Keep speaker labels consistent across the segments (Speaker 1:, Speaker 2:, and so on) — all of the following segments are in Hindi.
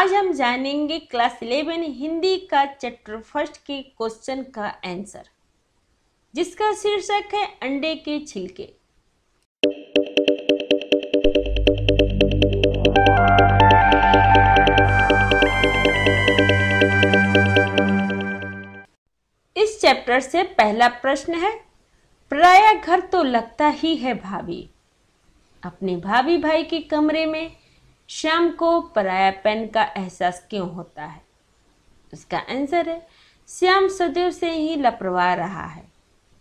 Speaker 1: आज हम जानेंगे क्लास इलेवन हिंदी का चैप्टर फर्स्ट के क्वेश्चन का आंसर जिसका शीर्षक है अंडे के छिलके इस चैप्टर से पहला प्रश्न है प्राय घर तो लगता ही है भाभी अपने भाभी भाई के कमरे में श्याम को परायापन का एहसास क्यों होता है उसका आंसर है श्याम सदैव से ही लापरवाह रहा है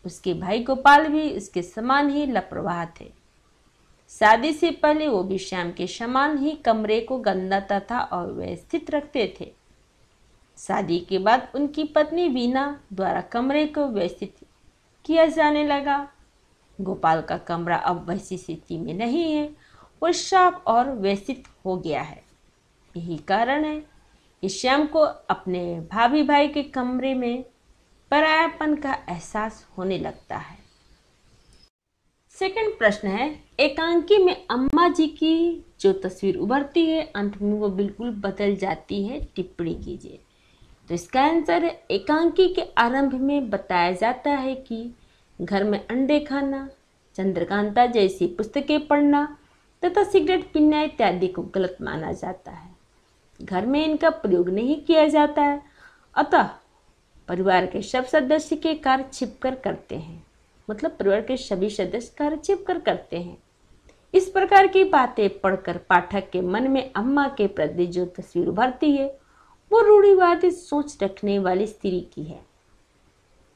Speaker 1: उसके भाई गोपाल भी उसके समान ही लापरवाह थे शादी से पहले वो भी श्याम के समान ही कमरे को गंदा तथा अव्यवस्थित रखते थे शादी के बाद उनकी पत्नी वीना द्वारा कमरे को व्यवस्थित किया जाने लगा गोपाल का कमरा अब वैसी स्थिति में नहीं है पुरुषाप और व्यसित हो गया है यही कारण है कि श्याम को अपने भाभी भाई के कमरे में परायापन का एहसास होने लगता है सेकंड प्रश्न है एकांकी में अम्मा जी की जो तस्वीर उभरती है अंत में वो बिल्कुल बदल जाती है टिप्पणी कीजिए तो इसका आंसर एकांकी के आरंभ में बताया जाता है कि घर में अंडे खाना चंद्रकांता जैसी पुस्तकें पढ़ना तथा सिगरेट पीना इत्यादि को गलत माना जाता है घर में इनका प्रयोग नहीं किया जाता है अतः परिवार के सब सदस्य के कार्य कर करते हैं मतलब परिवार के सभी सदस्य कार्य कर करते हैं इस प्रकार की बातें पढ़कर पाठक के मन में अम्मा के प्रति जो तस्वीर उभरती है वो रूढ़िवादी सोच रखने वाली स्त्री की है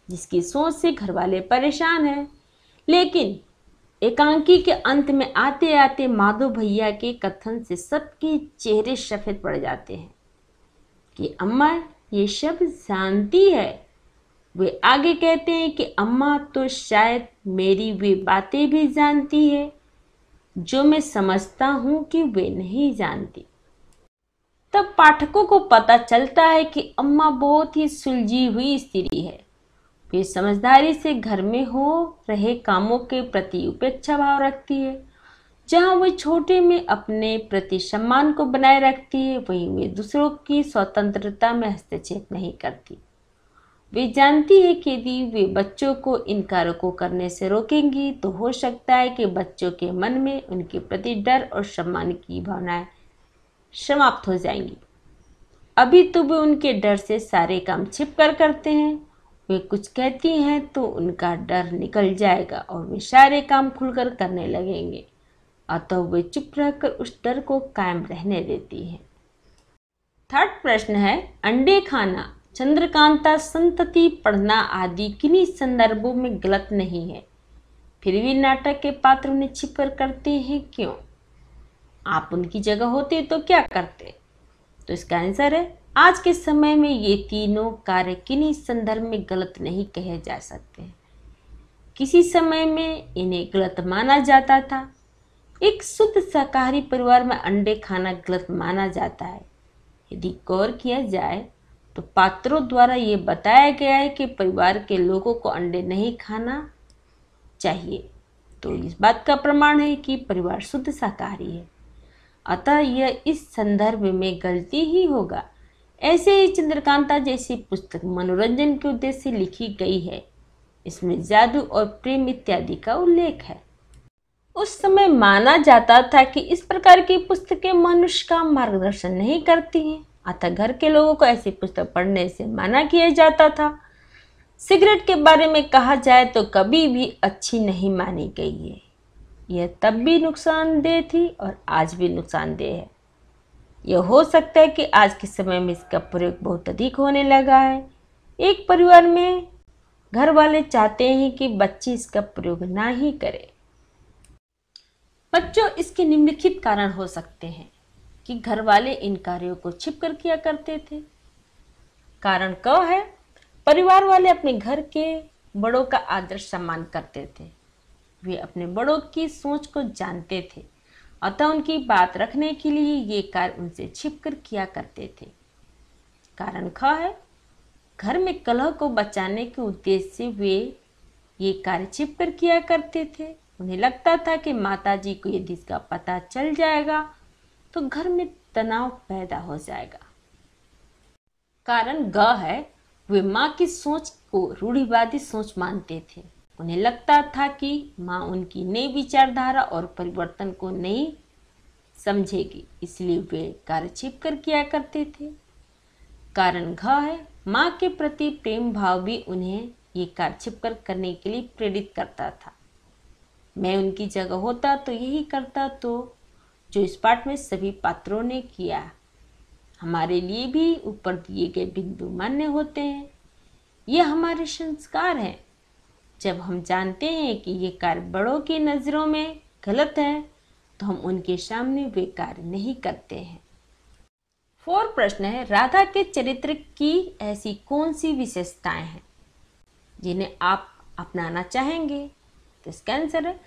Speaker 1: जिसकी सोच से घर वाले परेशान हैं लेकिन एकांकी के अंत में आते आते माधो भैया के कथन से सबके चेहरे सफ़ेद पड़ जाते हैं कि अम्मा ये सब जानती है वे आगे कहते हैं कि अम्मा तो शायद मेरी वे बातें भी जानती है जो मैं समझता हूँ कि वे नहीं जानती तब पाठकों को पता चलता है कि अम्मा बहुत ही सुलझी हुई स्त्री है वे समझदारी से घर में हो रहे कामों के प्रति उपेक्षा भाव रखती है जहाँ वे छोटे में अपने प्रति सम्मान को बनाए रखती है वहीं वे दूसरों की स्वतंत्रता में हस्तक्षेप नहीं करती वे जानती है कि यदि वे बच्चों को इन कार्यों को करने से रोकेंगी तो हो सकता है कि बच्चों के मन में उनके प्रति डर और सम्मान की भावनाएं समाप्त हो जाएंगी अभी तो वे उनके डर से सारे काम छिप कर करते हैं वे कुछ कहती हैं तो उनका डर निकल जाएगा और वे सारे काम खुलकर करने लगेंगे अतः वे चुप रहकर उस डर को कायम रहने देती है थर्ड प्रश्न है अंडे खाना चंद्रकांता संतति पढ़ना आदि किन्हीं संदर्भों में गलत नहीं है फिर भी नाटक के पात्र उन्हें छिपकर करते हैं क्यों आप उनकी जगह होते तो क्या करते तो इसका आंसर है आज के समय में ये तीनों कार्य किन्हीं संदर्भ में गलत नहीं कहे जा सकते किसी समय में इन्हें गलत माना जाता था एक शुद्ध शाकाहारी परिवार में अंडे खाना गलत माना जाता है यदि गौर किया जाए तो पात्रों द्वारा ये बताया गया है कि परिवार के लोगों को अंडे नहीं खाना चाहिए तो इस बात का प्रमाण है कि परिवार शुद्ध शाकाहारी है अतः यह इस संदर्भ में गलती ही होगा ऐसे ही चंद्रकांता जैसी पुस्तक मनोरंजन के उद्देश्य लिखी गई है इसमें जादू और प्रेम इत्यादि का उल्लेख है उस समय माना जाता था कि इस प्रकार की पुस्तकें मनुष्य का मार्गदर्शन नहीं करती हैं अतः घर के लोगों को ऐसी पुस्तक पढ़ने से मना किया जाता था सिगरेट के बारे में कहा जाए तो कभी भी अच्छी नहीं मानी गई है यह तब भी नुकसानदेह थी और आज भी नुकसानदेह है यह हो सकता है कि आज के समय में इसका प्रयोग बहुत अधिक होने लगा है एक परिवार में घर वाले चाहते हैं कि बच्चे इसका प्रयोग ना ही करें बच्चों इसके निम्नलिखित कारण हो सकते हैं कि घर वाले इन कार्यों को छिप कर किया करते थे कारण क है परिवार वाले अपने घर के बड़ों का आदर सम्मान करते थे वे अपने बड़ों की सोच को जानते थे अतः उनकी बात रखने के लिए ये कार्य उनसे छिपकर किया करते थे कारण ख है घर में कलह को बचाने के उद्देश्य से वे ये कार्य छिपकर किया करते थे उन्हें लगता था कि माताजी को यदि इसका पता चल जाएगा तो घर में तनाव पैदा हो जाएगा कारण ग है वे माँ की सोच को रूढ़िवादी सोच मानते थे उन्हें लगता था कि माँ उनकी नई विचारधारा और परिवर्तन को नहीं समझेगी इसलिए वे कार्य छिप कर किया करते थे कारण घ है माँ के प्रति प्रेम भाव भी उन्हें ये कार्य छिप कर करने के लिए प्रेरित करता था मैं उनकी जगह होता तो यही करता तो जो इस पाठ में सभी पात्रों ने किया हमारे लिए भी ऊपर दिए गए बिंदु मान्य होते हैं ये हमारे संस्कार हैं जब हम जानते हैं कि ये कार्य बड़ों की नज़रों में गलत है तो हम उनके सामने वे कार्य नहीं करते हैं फोर प्रश्न है राधा के चरित्र की ऐसी कौन सी विशेषताएं हैं जिन्हें आप अपनाना चाहेंगे तो इसका आंसर है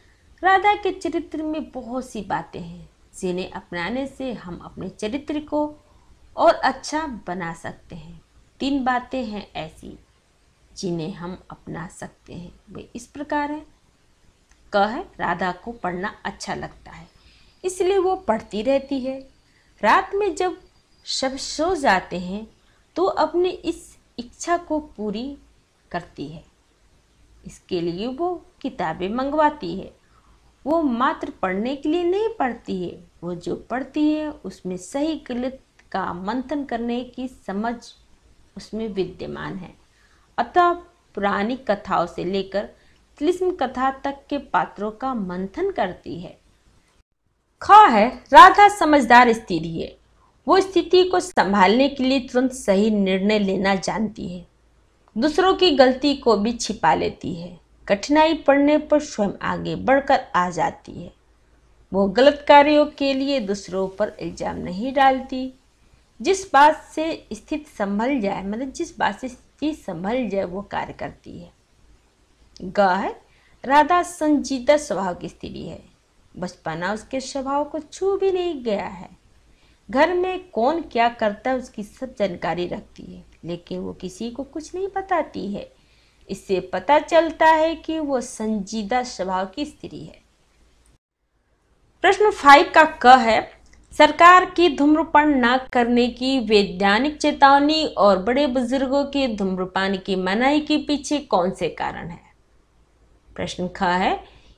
Speaker 1: राधा के चरित्र में बहुत सी बातें हैं जिन्हें अपनाने से हम अपने चरित्र को और अच्छा बना सकते हैं तीन बातें हैं ऐसी जिन्हें हम अपना सकते हैं वे इस प्रकार है क है राधा को पढ़ना अच्छा लगता है इसलिए वो पढ़ती रहती है रात में जब सब सो जाते हैं तो अपने इस इच्छा को पूरी करती है इसके लिए वो किताबें मंगवाती है वो मात्र पढ़ने के लिए नहीं पढ़ती है वो जो पढ़ती है उसमें सही गलत का मंथन करने की समझ उसमें विद्यमान है अतः पुरानी कथाओं से लेकर तिलिस्म कथा तक के पात्रों का मंथन करती है ख है राधा समझदार स्त्री है वो स्थिति को संभालने के लिए तुरंत सही निर्णय लेना जानती है दूसरों की गलती को भी छिपा लेती है कठिनाई पड़ने पर स्वयं आगे बढ़कर आ जाती है वो गलत कार्यों के लिए दूसरों पर इल्ज़ाम नहीं डालती जिस बात से स्थिति संभल जाए मतलब जिस बात से चीज संभल जाए वो कार्य करती है गाय राधा संजीदा स्वभाव की स्त्री है बचपना उसके स्वभाव को छू भी नहीं गया है घर में कौन क्या करता है उसकी सब जानकारी रखती है लेकिन वो किसी को कुछ नहीं बताती है इससे पता चलता है कि वो संजीदा स्वभाव की स्त्री है प्रश्न फाइव का क है सरकार की धूम्रपान न करने की वैज्ञानिक चेतावनी और बड़े बुजुर्गों के धूम्रपान की मनाही के पीछे कौन से कारण है प्रश्न ख है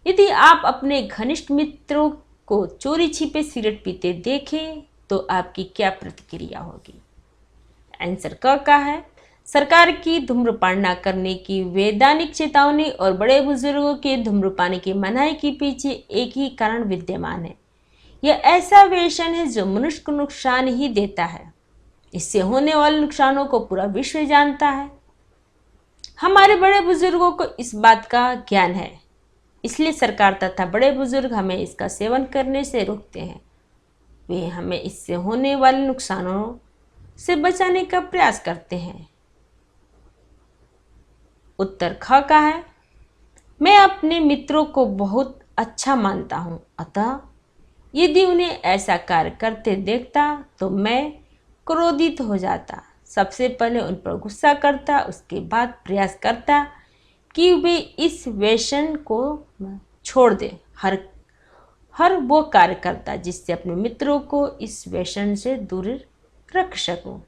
Speaker 1: यदि आप अपने घनिष्ठ मित्रों को चोरी छिपे सिगरेट पीते देखें तो आपकी क्या प्रतिक्रिया होगी आंसर क का है सरकार की धूम्रपान न करने की वैधानिक चेतावनी और बड़े बुजुर्गों के धूम्रपान की मनाही के पीछे एक ही कारण विद्यमान है यह ऐसा व्यसन है जो मनुष्य को नुकसान ही देता है इससे होने वाले नुकसानों को पूरा विश्व जानता है हमारे बड़े बुजुर्गों को इस बात का ज्ञान है इसलिए सरकार तथा बड़े बुजुर्ग हमें इसका सेवन करने से रोकते हैं वे हमें इससे होने वाले नुकसानों से बचाने का प्रयास करते हैं उत्तर ख का है मैं अपने मित्रों को बहुत अच्छा मानता हूँ अतः यदि उन्हें ऐसा कार्य करते देखता तो मैं क्रोधित हो जाता सबसे पहले उन पर गुस्सा करता उसके बाद प्रयास करता कि वे इस व्यसन को छोड़ दें हर हर वो कार्य करता जिससे अपने मित्रों को इस व्यसन से दूर रख सकूँ